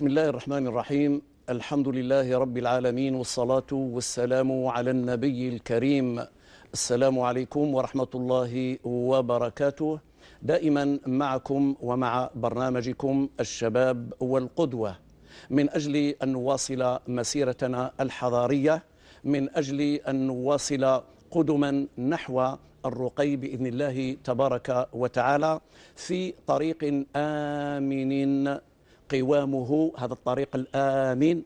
بسم الله الرحمن الرحيم الحمد لله رب العالمين والصلاة والسلام على النبي الكريم السلام عليكم ورحمة الله وبركاته دائما معكم ومع برنامجكم الشباب والقدوة من أجل أن نواصل مسيرتنا الحضارية من أجل أن نواصل قدما نحو الرقي باذن الله تبارك وتعالى في طريق امن قوامه هذا الطريق الآمين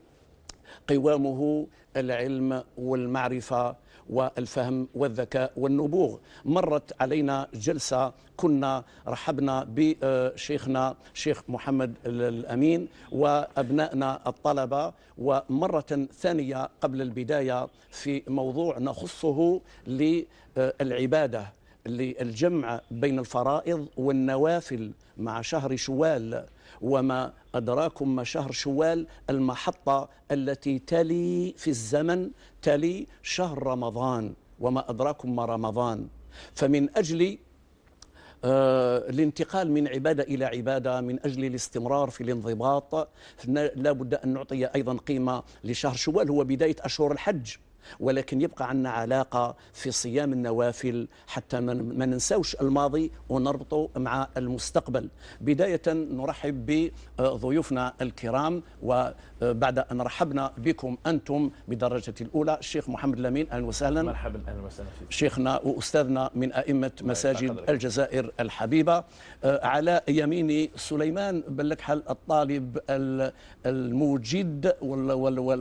قوامه العلم والمعرفة والفهم والذكاء والنبوغ مرت علينا جلسة كنا رحبنا بشيخنا شيخ محمد الأمين وأبنائنا الطلبة ومرة ثانية قبل البداية في موضوع نخصه للعبادة للجمع بين الفرائض والنوافل مع شهر شوال وما أدراكم ما شهر شوال المحطة التي تلي في الزمن تلي شهر رمضان وما أدراكم ما رمضان فمن أجل آه الانتقال من عبادة إلى عبادة من أجل الاستمرار في الانضباط لا بد أن نعطي أيضا قيمة لشهر شوال هو بداية أشهر الحج ولكن يبقى عندنا علاقة في صيام النوافل حتى ما ننساوش الماضي ونربطه مع المستقبل بداية نرحب بضيوفنا الكرام و بعد أن رحبنا بكم أنتم بدرجة الأولى الشيخ محمد لامين أهلا وسهلا مرحبا أهلا وسهلا فيك شيخنا وأستاذنا من أئمة مساجد الجزائر الحبيبة آه، على يميني سليمان بلكحل الطالب الموجد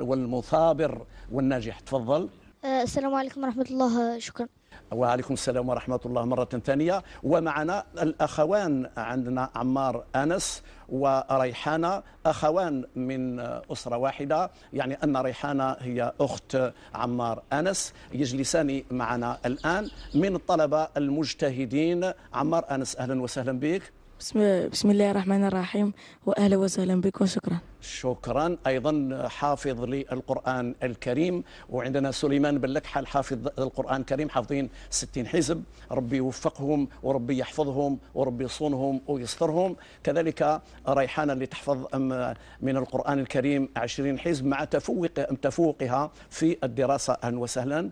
والمثابر والناجح تفضل آه، السلام عليكم ورحمة الله شكرا وعليكم السلام ورحمة الله مرة ثانية ومعنا الأخوان عندنا عمار أنس وريحانة أخوان من أسرة واحدة يعني أن ريحانة هي أخت عمار أنس يجلسان معنا الآن من الطلبة المجتهدين عمار أنس أهلا وسهلا بك بسم, بسم الله الرحمن الرحيم واهلا وسهلا بك وشكرا. شكرا ايضا حافظ للقران الكريم وعندنا سليمان بن لكحه حافظ القران الكريم حافظين 60 حزب ربي يوفقهم وربي يحفظهم وربي يصونهم ويسترهم كذلك ريحانه اللي تحفظ من القران الكريم 20 حزب مع تفوق تفوقها في الدراسه اهلا وسهلا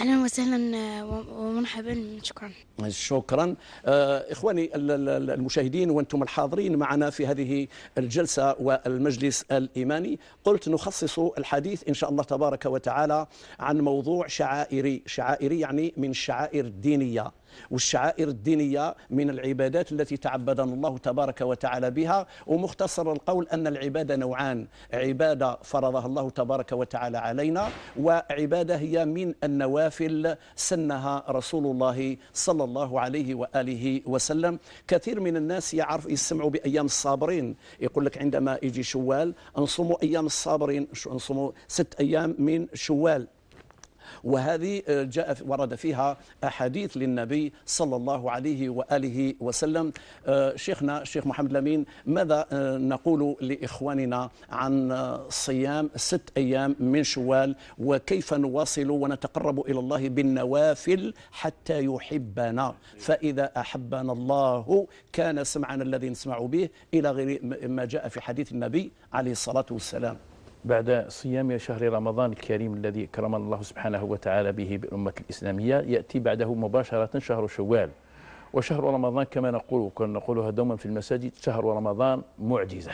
اهلا وسهلا ومرحبا شكرا شكرا آه، اخواني المشاهدين وانتم الحاضرين معنا في هذه الجلسه والمجلس الايماني قلت نخصص الحديث ان شاء الله تبارك وتعالى عن موضوع شعائري شعائري يعني من الشعائر الدينيه والشعائر الدينية من العبادات التي تعبدنا الله تبارك وتعالى بها ومختصر القول أن العبادة نوعان عبادة فرضها الله تبارك وتعالى علينا وعبادة هي من النوافل سنها رسول الله صلى الله عليه وآله وسلم كثير من الناس يعرف يسمعوا بأيام الصابرين يقول لك عندما يجي شوال نصوموا أيام الصابرين نصوموا ست أيام من شوال وهذه آه، جاء ورد فيها أحاديث للنبي صلى الله عليه وآله وسلم آه، شيخنا الشيخ محمد لمين ماذا آه، نقول لإخواننا عن صيام ست أيام من شوال وكيف نواصل ونتقرب إلى الله بالنوافل حتى يحبنا فإذا أحبنا الله كان سمعنا الذي نسمع به إلى غير ما جاء في حديث النبي عليه الصلاة والسلام بعد صيام شهر رمضان الكريم الذي كرم الله سبحانه وتعالى به بالأمة الإسلامية يأتي بعده مباشرة شهر شوال وشهر رمضان كما نقول كنا نقولها دوما في المساجد شهر رمضان معجزة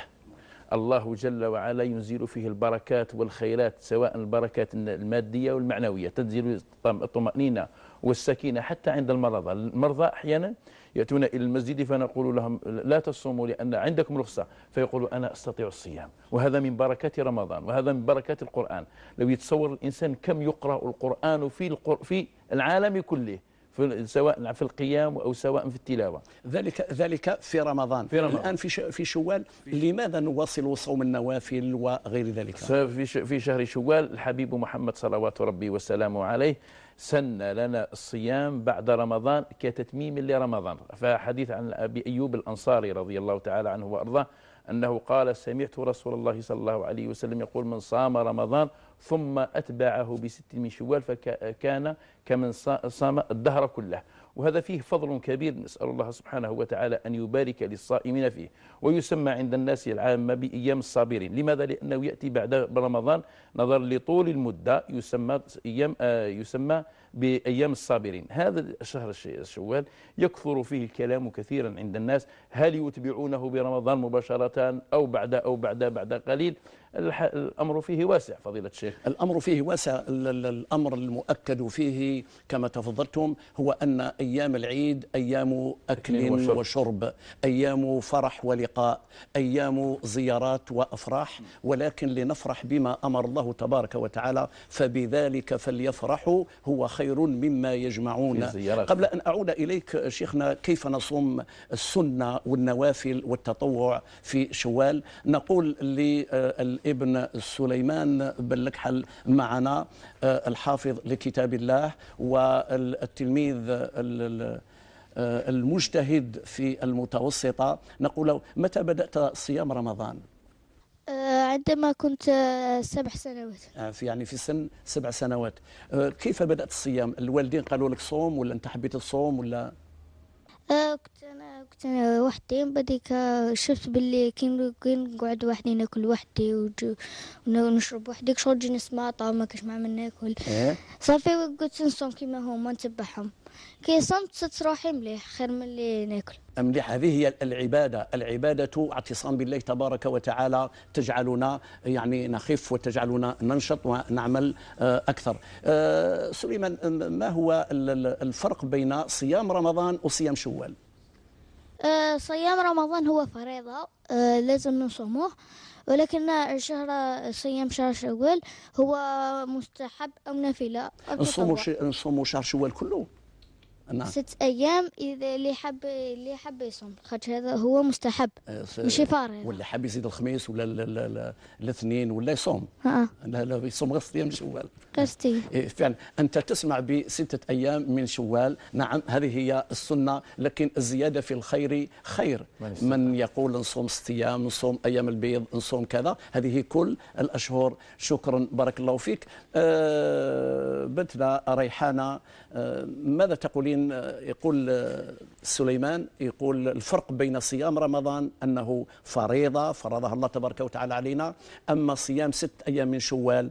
الله جل وعلا ينزل فيه البركات والخيرات سواء البركات المادية والمعنوية تنزل الطمأنينة والسكينة حتى عند المرضى المرضى أحيانا يأتون إلى المسجد فنقول لهم لا تصوموا لأن عندكم رخصة فيقولوا أنا أستطيع الصيام وهذا من بركات رمضان وهذا من بركات القرآن لو يتصور الإنسان كم يقرأ القرآن في, في العالم كله في سواء نعم، في القيام أو سواء في التلاوة ذلك ذلك في رمضان, في رمضان. الآن في في شوال لماذا نواصل صوم النوافل وغير ذلك في شهر شوال الحبيب محمد صلوات ربي وسلامه عليه سن لنا الصيام بعد رمضان كتتميم لرمضان فحديث عن أبي أيوب الأنصاري رضي الله تعالى عنه وأرضاه أنه قال سمعت رسول الله صلى الله عليه وسلم يقول من صام رمضان ثم أتبعه بست من شوال فكان كمن صام الدهر كله وهذا فيه فضل كبير نسأل الله سبحانه وتعالى أن يبارك للصائمين فيه ويسمى عند الناس العامة بأيام الصابرين لماذا؟ لأنه يأتي بعد رمضان نظر لطول المدة يسمى, أيام آه، يسمى بأيام الصابرين هذا الشهر الشوال يكثر فيه الكلام كثيرا عند الناس هل يتبعونه برمضان مباشرة أو بعد أو بعد بعد قليل الأمر فيه واسع فضيلة الشيخ الأمر فيه واسع الأمر المؤكد فيه كما تفضلتم هو أن أيام العيد أيام أكل وشرب. أيام فرح ولقاء أيام زيارات وأفراح ولكن لنفرح بما أمر الله تبارك وتعالى فبذلك فليفرحوا هو خير مما يجمعون قبل أن أعود إليك شيخنا كيف نصوم السنة والنوافل والتطوع في شوال نقول ل آه، ابن سليمان بلكحل معنا آه، الحافظ لكتاب الله والتلميذ آه، المجتهد في المتوسطة نقول متى بدأت صيام رمضان؟ آه، عندما كنت سبع سنوات يعني في سن سبع سنوات كيف بدأت الصيام؟ الوالدين قالوا لك صوم ولا أنت حبيت الصوم ولا؟ آه كنت انا كنت انا وحدي بديك آه، شفت باللي كي نقعد وحدي ناكل وحدي ونشرب وحدي شغل نجي نسمع طعم ما كاش معمل ناكل إيه. صافي قلت نصوم كيما هما نتبعهم كيصوم تتروحي روحي مليح خير من اللي ناكل مليح هذه هي العبادة العبادة اعتصام بالله تبارك وتعالى تجعلنا يعني نخف وتجعلنا ننشط ونعمل آه، أكثر آه، سليمان آه، ما هو الفرق بين صيام رمضان وصيام شوال صيام رمضان هو فريضة لازم نصومه ولكن شهر صيام شهر شوال هو مستحب أو نافلة نصوموا نصوموا شهر شوال كله نعم. ست أيام إذا اللي حب اللي حب يصوم خاطر هذا هو مستحب أه، ماشي فارغ واللي حب يزيد الخميس ولا الاثنين ولا يصوم آه. لا لا يصوم غير ست أيام من شوال قصدي إيه، فعلا أنت تسمع بستة أيام من شوال نعم هذه هي السنة لكن الزيادة في الخير خير من يقول نصوم ست أيام نصوم أيام البيض نصوم كذا هذه كل الأشهر شكرا بارك الله فيك أه بنتنا ريحانة أه ماذا تقولين لكن آه، يقول آه، سليمان يقول الفرق بين صيام رمضان أنه فريضة فرضها الله تبارك وتعالى علينا أما صيام ست أيام من شوال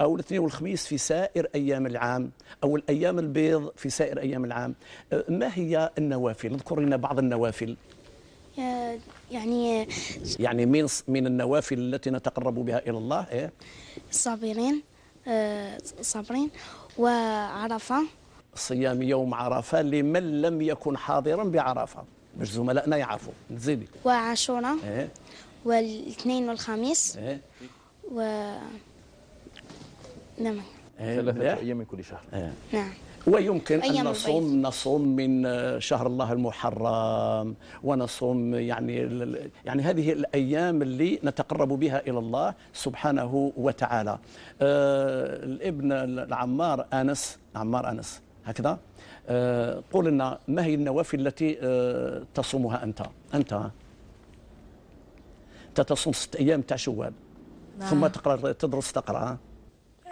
أو الاثنين والخميس في سائر أيام العام أو الأيام البيض في سائر أيام العام آه، ما هي النوافل؟ اذكر لنا بعض النوافل يعني يعني من من النوافل التي نتقرب بها إلى الله إيه؟ الصابرين الصابرين وعرفة صيام يوم عرفة لمن لم يكن حاضرا بعرفة باش زملائنا يعرفوا نزيدي وعاشورة إيه؟ والاثنين والخميس إيه؟ و نعم إيه، ثلاثة أيام من كل شهر إيه؟ نعم ويمكن أن نصوم بيض. نصوم من شهر الله المحرم ونصوم يعني يعني هذه الأيام اللي نتقرب بها إلى الله سبحانه وتعالى آه الابن العمار أنس عمار أنس هكذا آه، قل لنا ما هي النوافل التي آه، تصومها أنت أنت تتصوم ست أيام تاع شوال نعم. ثم تقرأ تدرس تقرأ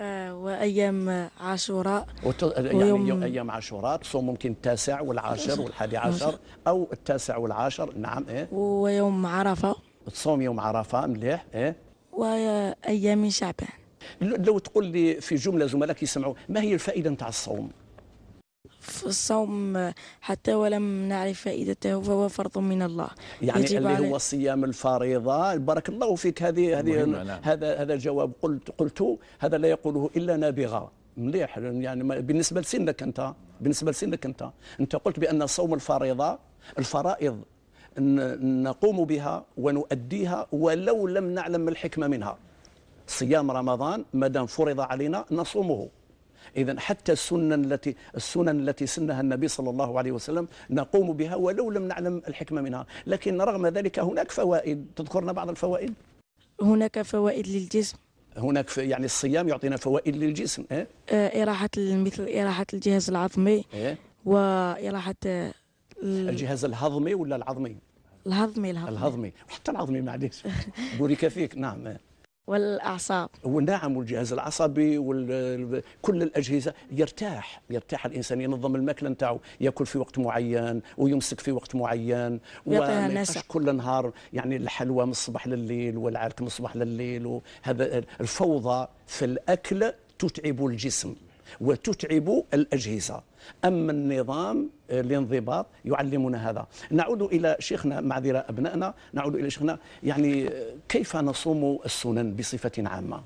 آه، وايام عاشوراء وت... يعني ايام عاشوراء تصوم ممكن التاسع والعاشر والحادي عشر او التاسع والعاشر نعم ايه ويوم عرفه تصوم يوم عرفه مليح ايه وايام شعبان لو تقول لي في جمله زملائك يسمعوا ما هي الفائده نتاع الصوم؟ في الصوم حتى ولم نعرف فائدته فهو فرض من الله يعني اللي هو صيام الفريضه بارك الله فيك هذه هذه نعم. هذا هذا الجواب قلت قلت هذا لا يقوله الا نابغه مليح يعني بالنسبه لسنك انت بالنسبه لسنك انت انت قلت بان صوم الفريضه الفرائض نقوم بها ونؤديها ولو لم نعلم الحكمه منها صيام رمضان ما دام فرض علينا نصومه إذا حتى السنن التي السنن التي سنها النبي صلى الله عليه وسلم نقوم بها ولو لم نعلم الحكمة منها لكن رغم ذلك هناك فوائد تذكرنا بعض الفوائد هناك فوائد للجسم هناك يعني الصيام يعطينا فوائد للجسم إيه؟ آه، إراحة مثل إراحة الجهاز العظمي إيه؟ وإراحة الجهاز الهضمي ولا العظمي؟ الهضمي الهضمي الهضمي وحتى العظمي معليش بورك فيك نعم إيه. والاعصاب ونعم والجهاز العصبي وكل الاجهزه يرتاح يرتاح الانسان ينظم الماكله نتاعو ياكل في وقت معين ويمسك في وقت معين وما كل نهار يعني الحلوى من الصباح لليل والعرك من الصباح لليل وهذا الفوضى في الاكل تتعب الجسم وتتعب الاجهزه اما النظام الانضباط يعلمنا هذا نعود إلى شيخنا معذرة أبنائنا نعود إلى شيخنا يعني كيف نصوم السنن بصفة عامة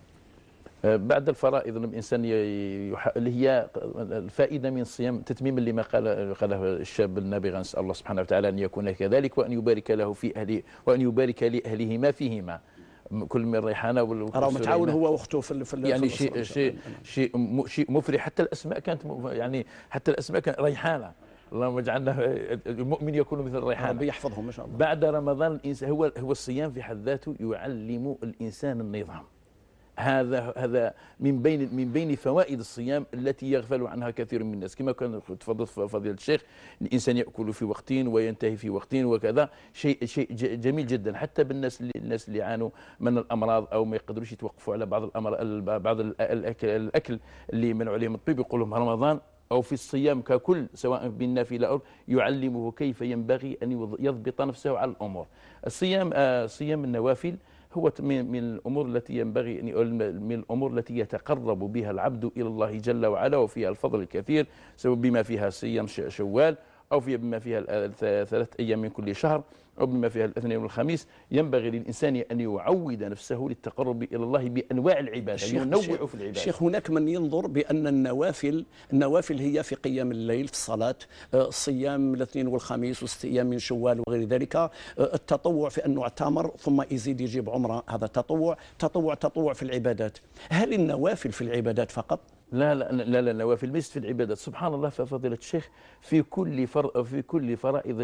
أه، بعد الفرائض الانسان اللي هي الفائده من الصيام تتميما لما قال قاله الشاب النابغه نسال الله سبحانه وتعالى ان يكون كذلك وان يبارك له في اهله وان يبارك لاهله ما فيهما كل من ريحانه وال راهو متعاون هو واخته في, في يعني شيء شيء شيء مفرح حتى الاسماء كانت يعني حتى الاسماء كانت ريحانه اللهم اجعلنا المؤمن يكون مثل الريحان ربي يحفظهم ان شاء الله بعد رمضان الانسان هو هو الصيام في حد ذاته يعلم الانسان النظام هذا هذا من بين من بين فوائد الصيام التي يغفل عنها كثير من الناس كما كان تفضل فضيله الشيخ الانسان ياكل في وقت وينتهي في وقت وكذا شيء شيء جميل جدا حتى بالناس اللي الناس اللي يعانوا من الامراض او ما يقدروش يتوقفوا على بعض الامر بعض الاكل, الأكل اللي منع عليهم الطبيب يقول لهم رمضان أو في الصيام ككل سواء بالنافلة أو يعلمه كيف ينبغي أن يضبط نفسه على الأمور الصيام آه، صيام النوافل هو من الأمور التي ينبغي من الأمور التي يتقرب بها العبد إلى الله جل وعلا وفيها الفضل الكثير بما فيها صيام شوال أو في بما فيها ثلاثة أيام من كل شهر أو بما فيها الاثنين والخميس ينبغي للإنسان أن يعود نفسه للتقرب إلى الله بأنواع العبادة ينوع في العبادة شيخ هناك من ينظر بأن النوافل النوافل هي في قيام الليل في الصلاة آه، صيام الاثنين والخميس ايام من شوال وغير ذلك آه، التطوع في أن اعتمر ثم يزيد يجيب عمره هذا تطوع تطوع تطوع في العبادات هل النوافل في العبادات فقط لا لا لا لا, لا وفي في العبادات سبحان الله ففضيلة الشيخ في كل فر في كل فرائض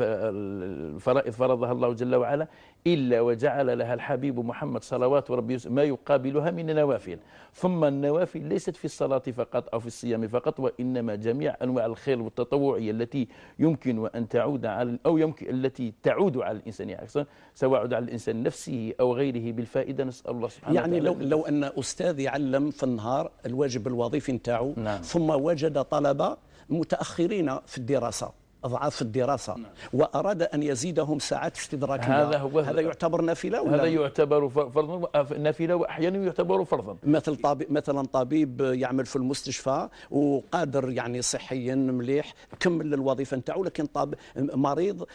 الفرائض فرضها الله جل وعلا إلا وجعل لها الحبيب محمد صلوات ربي ما يقابلها من النوافل ثم النوافل ليست في الصلاة فقط أو في الصيام فقط وإنما جميع أنواع الخير والتطوعية التي يمكن أن تعود على أو يمكن التي تعود على الإنسان أصلا يعني سواء عود على الإنسان نفسه أو غيره بالفائدة نسأل الله سبحانه يعني وتعالى يعني لو لو أن أستاذ يعلم في النهار الواجب الوظيفي نتاعو نعم. ثم وجد طلبه متاخرين في الدراسه أضعاف الدراسة نعم. وأراد أن يزيدهم ساعات استدراكية هذا, هو هذا يعتبر نافلة ولا؟ هذا يعتبر فرضا نافلة وأحيانا يعتبر فرضا مثل طبيب مثلا طبيب يعمل في المستشفى وقادر يعني صحيا مليح كمل الوظيفة نتاعه لكن طب مريض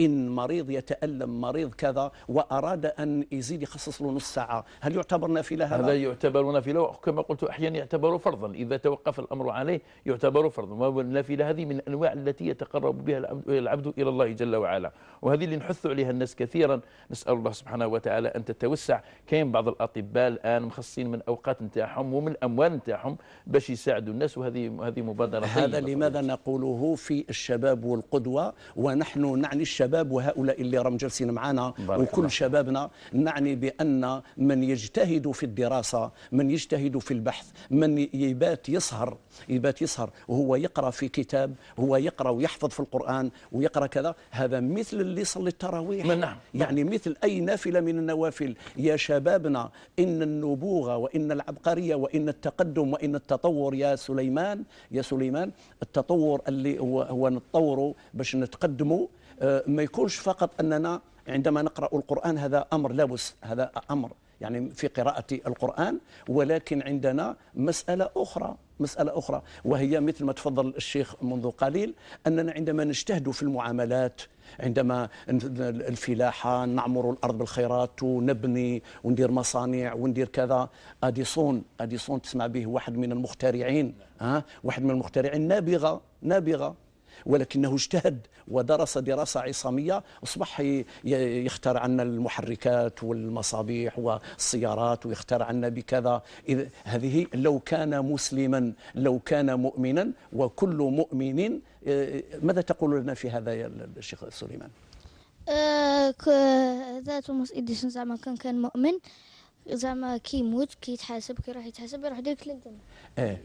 إن مريض يتألم مريض كذا وأراد أن يزيد يخصص له نص ساعة هل يعتبر نافلة هذا؟ هذا يعتبر نافلة وكما قلت أحيانا يعتبر فرضا إذا توقف الأمر عليه يعتبر فرضا والنافلة هذه من الأنواع التي يتقرب يتقرب بها العبد إلى الله جل وعلا وهذه اللي نحث عليها الناس كثيرا نسأل الله سبحانه وتعالى أن تتوسع كاين بعض الأطباء الآن مخصصين من أوقات نتاعهم ومن الأموال نتاعهم باش يساعدوا الناس وهذه هذه مبادرة هذا لماذا نقوله في الشباب والقدوة ونحن نعني الشباب وهؤلاء اللي راهم جالسين معنا وكل الله. شبابنا نعني بأن من يجتهد في الدراسة من يجتهد في البحث من يبات يسهر يبات يسهر وهو يقرأ في كتاب هو يقرأ ويحفظ في القرآن ويقرأ كذا هذا مثل اللي يصلي التراويح نعم يعني مثل أي نافلة من النوافل يا شبابنا إن النبوغة وإن العبقرية وإن التقدم وإن التطور يا سليمان يا سليمان التطور اللي هو, هو نتطوروا باش نتقدموا آه، ما يكونش فقط أننا عندما نقرأ القرآن هذا أمر لابس هذا أمر يعني في قراءة القرآن ولكن عندنا مسألة أخرى مسألة أخرى وهي مثل ما تفضل الشيخ منذ قليل أننا عندما نجتهد في المعاملات عندما الفلاحة نعمر الأرض بالخيرات ونبني وندير مصانع وندير كذا أديسون أديسون تسمع به واحد من المخترعين ها واحد من المخترعين نابغة نابغة ولكنه اجتهد ودرس دراسة عصامية أصبح يختار عنا المحركات والمصابيح والسيارات ويختار عنا بكذا إذ هذه لو كان مسلما لو كان مؤمنا وكل مؤمن آه، ماذا تقول لنا في هذا يا الشيخ سليمان؟ آه، ذات توماس اديسون زعما كان كان مؤمن زعما كيموت كيتحاسب كي راح يتحاسب يروح ديك للجنه. ايه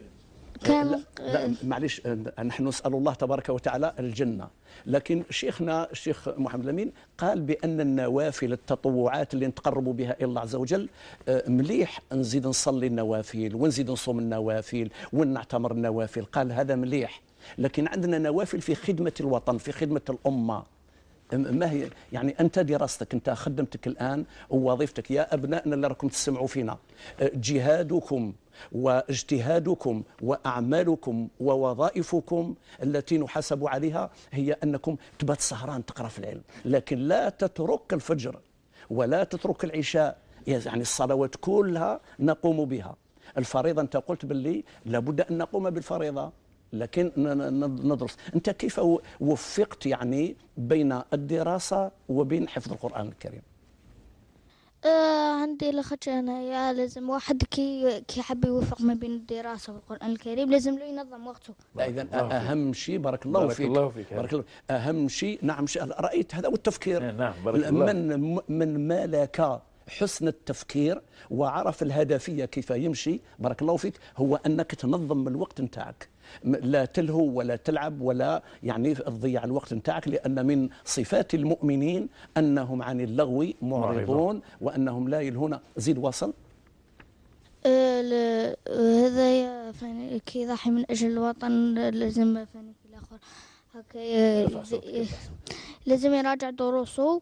كان لا, لا معلش نحن نسال الله تبارك وتعالى الجنه لكن شيخنا الشيخ محمد الامين قال بان النوافل التطوعات اللي نتقربوا بها الى الله عز وجل مليح نزيد نصلي النوافل ونزيد نصوم النوافل ونعتمر النوافل قال هذا مليح لكن عندنا نوافل في خدمه الوطن في خدمه الامه ما هي يعني انت دراستك انت خدمتك الان ووظيفتك يا ابنائنا اللي راكم تسمعوا فينا أه، جهادكم واجتهادكم واعمالكم ووظائفكم التي نحاسب عليها هي انكم تبات سهران تقرا في العلم لكن لا تترك الفجر ولا تترك العشاء يعني الصلوات كلها نقوم بها الفريضه انت قلت باللي لابد ان نقوم بالفريضه لكن ندرس انت كيف وفقت يعني بين الدراسه وبين حفظ القران الكريم آه عندي لخاطر انايا لازم واحد كي كي حاب يوفق ما بين الدراسه والقران الكريم لازم له ينظم وقته اذا اهم شيء بارك الله فيك بارك الله فيك بارك الله اهم شيء نعم شيء رايت هذا والتفكير إيه، نعم بارك الله من من مالك حسن التفكير وعرف الهدفيه كيف يمشي بارك الله فيك هو انك تنظم الوقت نتاعك لا تلهو ولا تلعب ولا يعني تضيع الوقت نتاعك لأن من صفات المؤمنين أنهم عن اللغو معرضون وأنهم لا يلهون زيد وصل أه، هذا فاني كي يضحي من أجل الوطن لازم فاني الآخر هكا لازم يراجع دروسه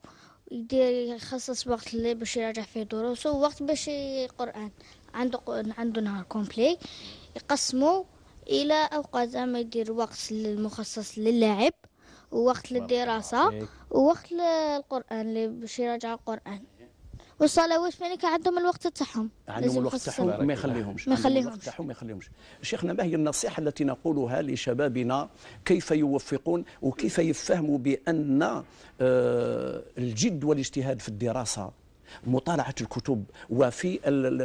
يدير يخصص وقت اللي باش يراجع فيه دروسه ووقت باش يقران عنده عنده نهار كومبلي يقسمه الى اوقات زعما يدير وقت المخصص للعب ووقت للدراسه ووقت للقران اللي باش يراجع القران والصلوات ملي عندهم الوقت تاعهم عندهم الوقت تاعهم ما يخليهمش ما يخليهمش ما يخليهمش شيخنا ما هي النصيحه التي نقولها لشبابنا كيف يوفقون وكيف يفهموا بان آه، الجد والاجتهاد في الدراسه مطالعه الكتب وفي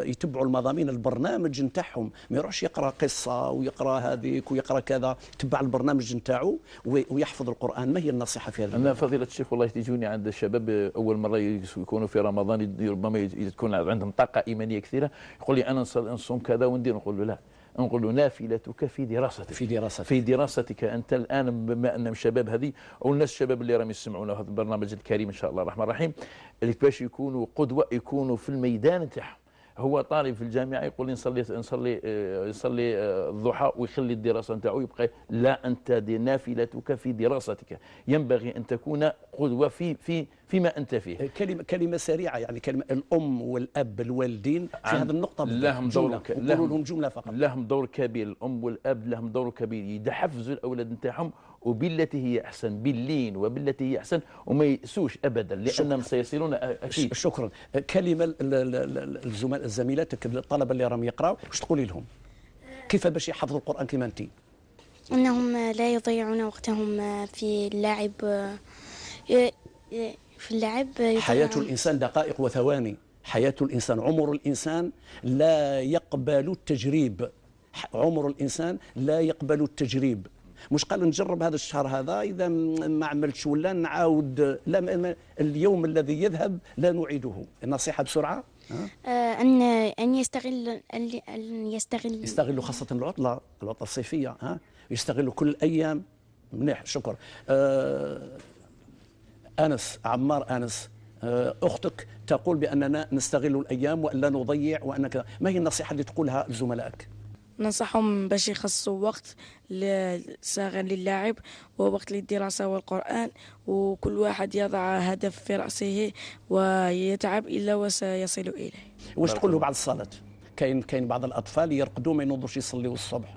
يتبعوا المضامين البرنامج نتاعهم ما يروحش يقرا قصه ويقرا هذيك ويقرا كذا يتبع البرنامج نتاعو ويحفظ القران ما هي النصيحه في هذا انا فضيله الشيخ والله تجوني عند الشباب اول مره يكونوا في رمضان ربما تكون عندهم طاقه ايمانيه كثيره يقول لي انا نصوم كذا وندير نقول له لا نقول نافلتك في دراستك في دراستك في دراستك انت الان بما ان الشباب هذه الناس الشباب اللي راهم يسمعونا هذا البرنامج الكريم ان شاء الله الرحمن الرحيم اللي باش يكونوا قدوه يكونوا في الميدان تاعهم هو طالب في الجامعه يقول لي نصلي نصلي نصلي آه، آه، الضحى ويخلي الدراسه نتاعو يبقى لا انت دي نافلتك في دراستك ينبغي ان تكون قدوه في في فيما انت فيه آه، كلمه كلمه سريعه يعني كلمه الام والاب الوالدين في هذه النقطه لهم دور لهم جمله فقط لهم دور كبير الام والاب لهم دور كبير يحفزوا الاولاد نتاعهم وبالتي هي أحسن باللين وبالتي هي أحسن وما يأسوش أبدا لأنهم سيصلون أكيد شكرا كلمة الزملاء الزميلاتك الطلبة اللي راهم يقرأوا واش تقولي لهم كيف باش يحفظوا القرآن كما أنت أنهم لا يضيعون وقتهم في اللعب في اللعب حياة الإنسان دقائق وثواني حياة الإنسان عمر الإنسان لا يقبل التجريب عمر الإنسان لا يقبل التجريب مش قال نجرب هذا الشهر هذا اذا ما عملتش ولا نعاود لا اليوم الذي يذهب لا نعيده النصيحه بسرعه آه، أن أن يستغل أن يستغل يستغلوا خاصة العطلة العطلة الصيفية ها يستغلوا كل الأيام مليح شكر أه أنس عمار أنس آه، أختك تقول بأننا نستغل الأيام وأن لا نضيع وأنك ما هي النصيحة اللي تقولها لزملائك؟ ننصحهم باش يخصوا وقت صاغر للاعب ووقت للدراسة والقرآن وكل واحد يضع هدف في رأسه ويتعب إلا وسيصل إليه واش تقول له بعد الصلاة كاين كاين بعض الأطفال يرقدوا ما ينوضوش يصليوا الصبح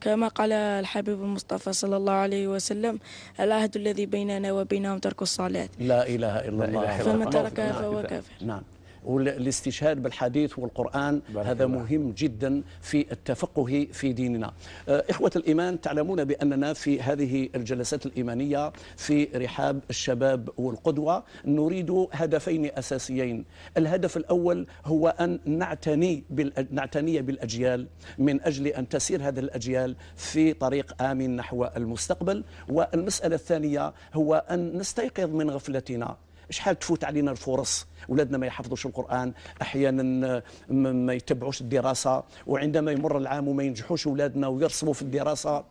كما قال الحبيب المصطفى صلى الله عليه وسلم العهد الذي بيننا وبينهم ترك الصلاة لا إله إلا الله فمن تركها نعم. فهو كافر نعم والاستشهاد بالحديث والقرآن هذا الله. مهم جدا في التفقه في ديننا آه، إخوة الإيمان تعلمون بأننا في هذه الجلسات الإيمانية في رحاب الشباب والقدوة نريد هدفين أساسيين الهدف الأول هو أن نعتني, نعتني بالأجيال من أجل أن تسير هذه الأجيال في طريق آمن نحو المستقبل والمسألة الثانية هو أن نستيقظ من غفلتنا شحال تفوت علينا الفرص ولادنا ما يحفظوش القران احيانا ما يتبعوش الدراسه وعندما يمر العام وما ينجحوش ولادنا ويرسبوا في الدراسه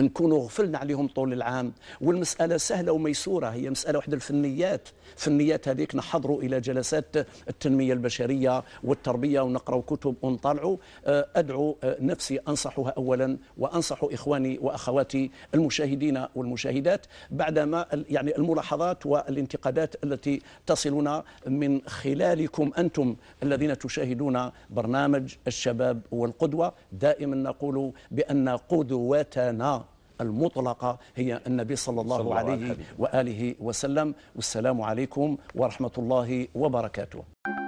نكونوا غفلنا عليهم طول العام والمسألة سهلة وميسورة هي مسألة واحدة الفنيات فنيات هذيك نحضروا إلى جلسات التنمية البشرية والتربية ونقرأ كتب ونطلعوا أه، أدعو أه، نفسي أنصحها أولا وأنصح إخواني وأخواتي المشاهدين والمشاهدات بعدما يعني الملاحظات والانتقادات التي تصلنا من خلالكم أنتم الذين تشاهدون برنامج الشباب والقدوة دائما نقول بأن قدوتنا المطلقة هي النبي صلى الله صلى عليه وآله وسلم والسلام عليكم ورحمة الله وبركاته